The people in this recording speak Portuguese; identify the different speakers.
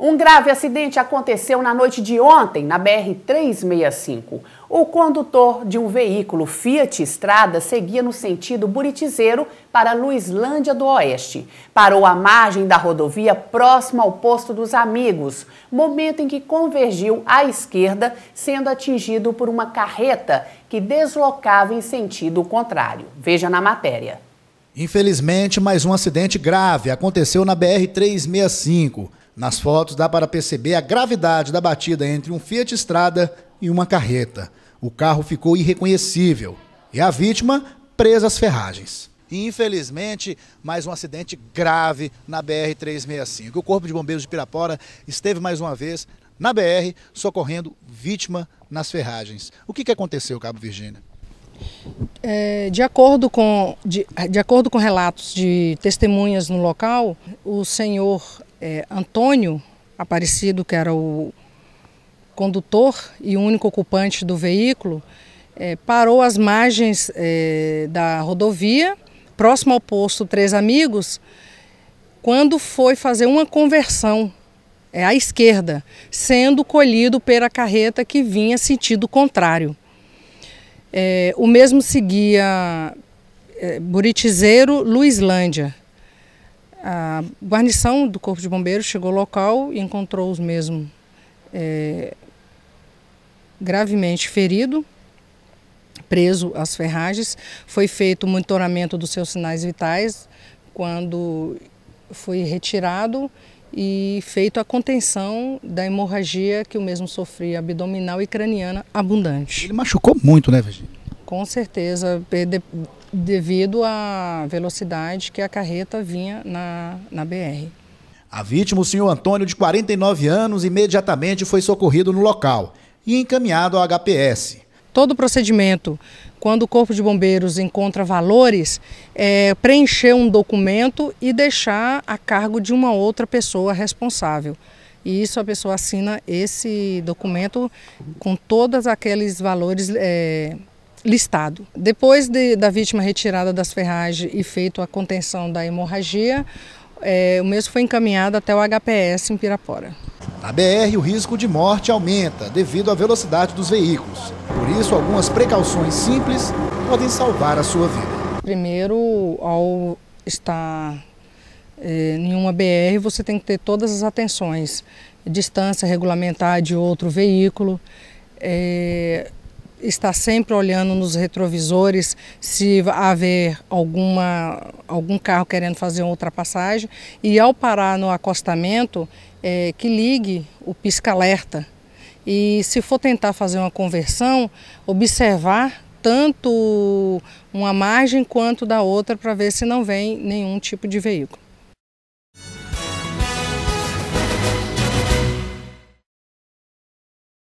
Speaker 1: Um grave acidente aconteceu na noite de ontem, na BR-365. O condutor de um veículo Fiat Estrada seguia no sentido Buritizeiro para Luislândia do Oeste. Parou à margem da rodovia próxima ao posto dos Amigos, momento em que convergiu à esquerda, sendo atingido por uma carreta que deslocava em sentido contrário. Veja na matéria.
Speaker 2: Infelizmente, mais um acidente grave aconteceu na BR-365. Nas fotos dá para perceber a gravidade da batida entre um Fiat Estrada e uma carreta. O carro ficou irreconhecível e a vítima presa às ferragens. Infelizmente, mais um acidente grave na BR-365. O Corpo de Bombeiros de Pirapora esteve mais uma vez na BR socorrendo vítima nas ferragens. O que, que aconteceu, Cabo Virgínia?
Speaker 3: É, de, acordo com, de, de, acordo com relatos de testemunhas no local, o senhor é, Antônio Aparecido, que era o condutor e o único ocupante do veículo, é, parou às margens é, da rodovia, próximo ao posto Três Amigos, quando foi fazer uma conversão é, à esquerda, sendo colhido pela carreta que vinha sentido contrário. É, o mesmo seguia é, Buritizeiro, Luislândia. A guarnição do Corpo de Bombeiros chegou ao local e encontrou os mesmos é, gravemente ferido, preso às ferragens. Foi feito o monitoramento dos seus sinais vitais. Quando foi retirado, e feito a contenção da hemorragia que o mesmo sofria abdominal e craniana abundante. Ele machucou
Speaker 2: muito, né, Virginia?
Speaker 3: Com certeza, de, devido à velocidade que a carreta vinha na, na BR.
Speaker 2: A vítima, o senhor Antônio, de 49 anos, imediatamente foi socorrido no local e encaminhado ao HPS todo o procedimento, quando o Corpo de Bombeiros encontra valores, é,
Speaker 3: preencher um documento e deixar a cargo de uma outra pessoa responsável. E isso a pessoa assina esse documento com todos aqueles valores é, listado. Depois de, da vítima retirada das ferragens e feito a contenção da hemorragia, é, o mesmo foi encaminhado até o HPS em
Speaker 2: Pirapora. Na BR, o risco de morte aumenta devido à velocidade dos veículos. Por isso, algumas precauções simples podem salvar a sua vida.
Speaker 3: Primeiro, ao estar é, em uma BR, você tem que ter todas as atenções. Distância regulamentar de outro veículo, é, está sempre olhando nos retrovisores se haver alguma, algum carro querendo fazer uma ultrapassagem e ao parar no acostamento é, que ligue o pisca-alerta. E se for tentar fazer uma conversão, observar tanto uma margem quanto da outra para ver se não vem nenhum tipo de veículo.